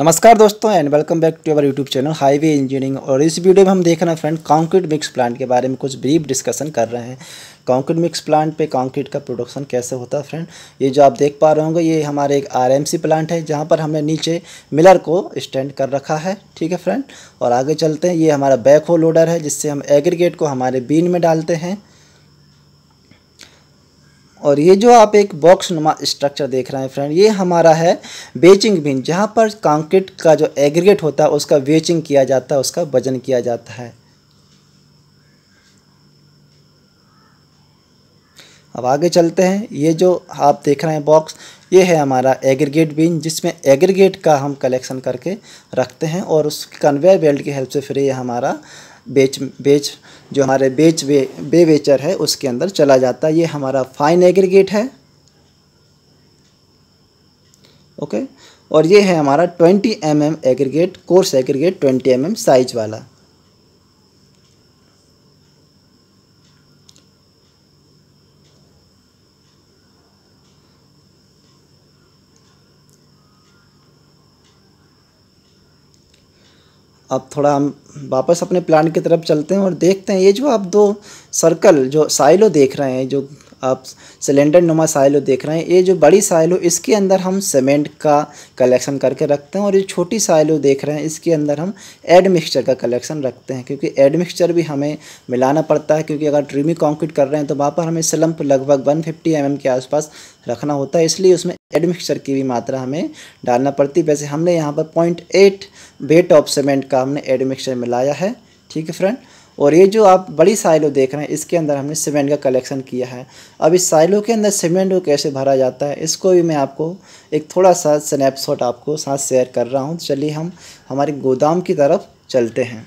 नमस्कार दोस्तों and welcome back to our YouTube channel highway engineering और इस वीडियो में हम देख रहे हैं फ्रेंड कंक्रीट मिक्स प्लांट के बारे में कुछ ब्रीफ डिस्कशन कर रहे हैं कंक्रीट मिक्स प्लांट पे कंक्रीट का प्रोडक्शन कैसे होता है फ्रेंड ये जो आप देख पा रहे होंगे ये हमारे एक आरएमसी प्लांट है जहाँ पर हमने नीचे मिलर को स्टैंड कर रखा है ठीक है फ्रेंड और आगे चलते हैं ये हमारा बैक लोडर है जिससे हम एग्रीगेट को हमारे बीन में डालते हैं और ये जो आप एक बॉक्स नुमा स्ट्रक्चर देख रहे हैं फ्रेंड ये हमारा है बेचिंग बिन जहाँ पर कंक्रीट का जो एग्रीगेट होता है उसका वेचिंग किया जाता है उसका वजन किया जाता है अब आगे चलते हैं ये जो आप देख रहे हैं बॉक्स ये है हमारा एग्रीगेट बिन जिसमें एग्रीगेट का हम कलेक्शन करके रखते हैं और उस कन्वेयर बेल्ट की हेल्प से फिर ये हमारा बेच बेच जो हमारे बेच बे बे बेचर है उसके अंदर चला जाता है ये हमारा फाइन एग्रीगेट है ओके और ये है हमारा 20 M mm aggregate coarse aggregate 20 M mm size वाला अब थोड़ा हम वापस अपने प्लान की तरफ चलते हैं और देखते हैं ये जो आप दो सर्कल जो साइलो देख रहे हैं जो आप सिलेंडर नुमा साइलो देख रहे हैं ये जो बड़ी साइलो इसके अंदर हम सीमेंट का कलेक्शन करके रखते हैं और ये छोटी साइलो देख रहे हैं इसके अंदर हम एड मिक्सचर का कलेक्शन रखते हैं क्योंकि एड मिक्सचर भी हमें मिलाना पड़ता है क्योंकि अगर ड्रीमी कॉन्क्रीट कर रहे हैं तो वहाँ पर हमें स्लम्प लगभग वन फिफ्टी mm के आसपास रखना होता है इसलिए उसमें एड मिक्सचर की भी मात्रा हमें डालना पड़ती है वैसे हमने यहाँ पर point eight weight of cement का हमने एड मिक्सचर मिलाया है ठीक है फ्रेंड और ये जो आप बड़ी साइलो देख रहे हैं इसके अंदर हमने सीमेंट का कलेक्शन किया है अब इस साइलो के अंदर सीमेंट को कैसे भरा जाता है इसको भी मैं आपको एक थोड़ा सा स्नैपशॉट आपको साथ शेयर कर रहा हूँ चलिए हम हमारे गोदाम की तरफ चलते हैं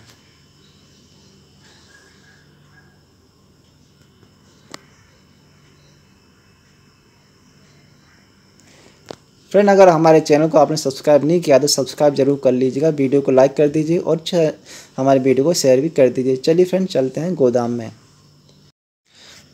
फ्रेंड अगर हमारे चैनल को आपने सब्सक्राइब नहीं किया तो सब्सक्राइब जरूर कर लीजिएगा वीडियो को लाइक कर दीजिए और हमारे वीडियो को शेयर भी कर दीजिए चलिए फ्रेंड चलते हैं गोदाम में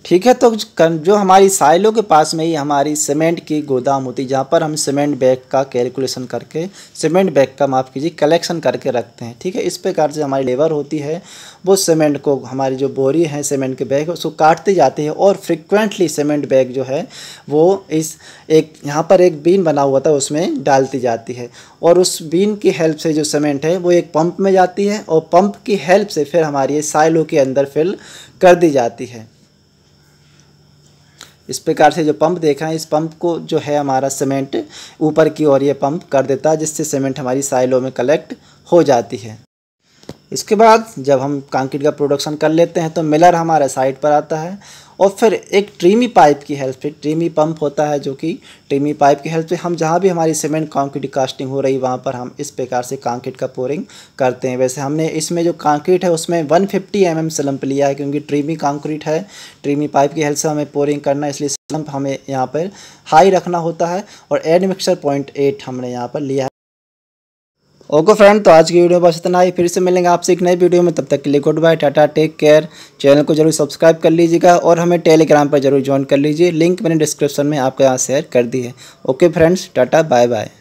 ठीक है तो जो हमारी साइलों के पास में ही हमारी सीमेंट की गोदाम होती है जहाँ पर हम सीमेंट बैग का कैलकुलेशन करके सीमेंट बैग का माफ़ कीजिए कलेक्शन करके रखते हैं ठीक है इस प्रकार से हमारी लेबर होती है वो सीमेंट को हमारी जो बोरी है सीमेंट के बैग उसको काटते जाते हैं और फ्रिक्वेंटली सीमेंट बैग जो है वो इस एक यहाँ पर एक बीन बना हुआ था उसमें डालती जाती है और उस बीन की हेल्प से जो सीमेंट है वो एक पंप में जाती है और पंप की हेल्प से फिर हमारी साइलों के अंदर फिल कर दी जाती है इस प्रकार से जो पंप देख रहे हैं इस पंप को जो है हमारा सीमेंट ऊपर की ओर ये पंप कर देता है जिससे सीमेंट हमारी साइलों में कलेक्ट हो जाती है इसके बाद जब हम कंक्रीट का प्रोडक्शन कर लेते हैं तो मिलर हमारे साइड पर आता है और फिर एक ट्रीमी पाइप की हेल्प से ट्रीमी पंप होता है जो कि ट्रीमी पाइप की हेल्प से हम जहाँ भी हमारी सीमेंट कॉन्क्रीट कास्टिंग हो रही वहाँ पर हम इस प्रकार से कॉन्क्रीट का पोरिंग करते हैं वैसे हमने इसमें जो कॉन्क्रीट है उसमें one fifty M M slump लिया है क्योंकि ट्रीमी कॉन्क्रीट है ट्रीमी पाइप की हेल्प से हमें पोरिंग करना इसलिए स्लम्प हमें यहाँ पर हाई रखना होता है और एड पॉइंट एट हमने यहाँ पर लिया है ओके फ्रेंड तो आज की वीडियो बस इतना ही फिर से मिलेंगे आपसे एक नई वीडियो में तब तक के लिए good bye tata take care channel को जरूर सब्सक्राइब कर लीजिएगा और हमें टेलीग्राम पर जरूर ज्वाइन कर लीजिए लिंक मैंने डिस्क्रिप्शन में आपके यहाँ शेयर कर दी है okay friends tata bye bye